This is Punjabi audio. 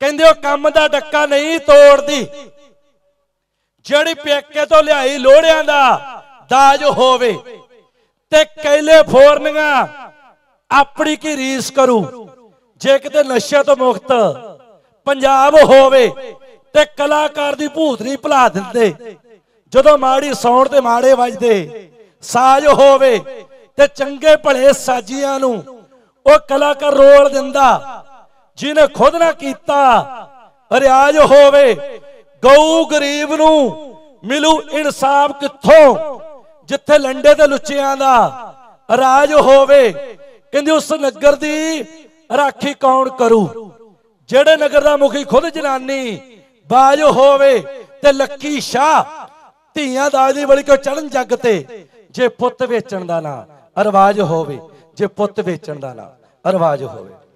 ਕਹਿੰਦੇ ਉਹ ਕੰਮ ਦਾ ਡੱਕਾ ਨਹੀਂ ਤੋੜਦੀ ਜਿਹੜੀ ਪੇਕੇ ਤੋਂ ਲਿਆਈ ਲੋੜਿਆਂ ਦਾ ਦਾਜ ਹੋਵੇ ਤੇ ਕੈਲੇ ਫੋਰਨੀਆਂ ਆਪਣੀ ਕੀ ਰੀਸ ਕਰੂ ਜੇ ਕਿਤੇ ਨਸ਼ਿਆਂ ਤੋਂ ਮੁਕਤ ਪੰਜਾਬ ਹੋਵੇ ਤੇ ਕਲਾਕਾਰ ਦੀ ਭੂਤਰੀ ਭਲਾ ਦਿੰਦੇ ਜਦੋਂ ਮਾੜੀ ਸੌਣ ਤੇ ਮਾੜੇ ਵੱਜਦੇ ਸਾਜ ਹੋਵੇ ਤੇ ਚੰਗੇ ਭਲੇ ਸਾਜੀਆਂ ਨੂੰ ਉਹ ਕਲਾਕਾਰ ਰੋਲ ਦਿੰਦਾ ਜਿਹਨੇ ਖੁਦ ਨਾ ਕੀਤਾ ਰਿਆਜ ਹੋਵੇ ਗਊ ਗਰੀਬ ਨੂੰ ਮਿਲੂ ਇਨਸਾਫ ਕਿੱਥੋਂ ਜਿੱਥੇ ਲੰਡੇ ਤੇ ਲੁੱਚਿਆਂ ਦਾ ਰਾਜ ਹੋਵੇ ਕਹਿੰਦੇ ਉਸ ਨਗਰ ਦੀ ਰਾਖੀ ਕੌਣ ਕਰੂ ਜਿਹੜੇ ਨਗਰ ਦਾ ਮੁਖੀ ਖੁਦ ਜਨਾਨੀ ਬਾਜ ਹੋਵੇ ਤੇ ਲੱਕੀ ਸ਼ਾ ਧੀਆਂ ਦਾਜ ਦੀ ਬੜੀ ਕੋ ਚੜਨ ਜੱਗ ਤੇ ਜੇ ਪੁੱਤ ਵੇਚਣ ਦਾ ਨਾ ਰਵਾਜ ਹੋਵੇ ਜੇ ਪੁੱਤ ਵੇਚਣ ਦਾ ਨਾ ਰਵਾਜ ਹੋਵੇ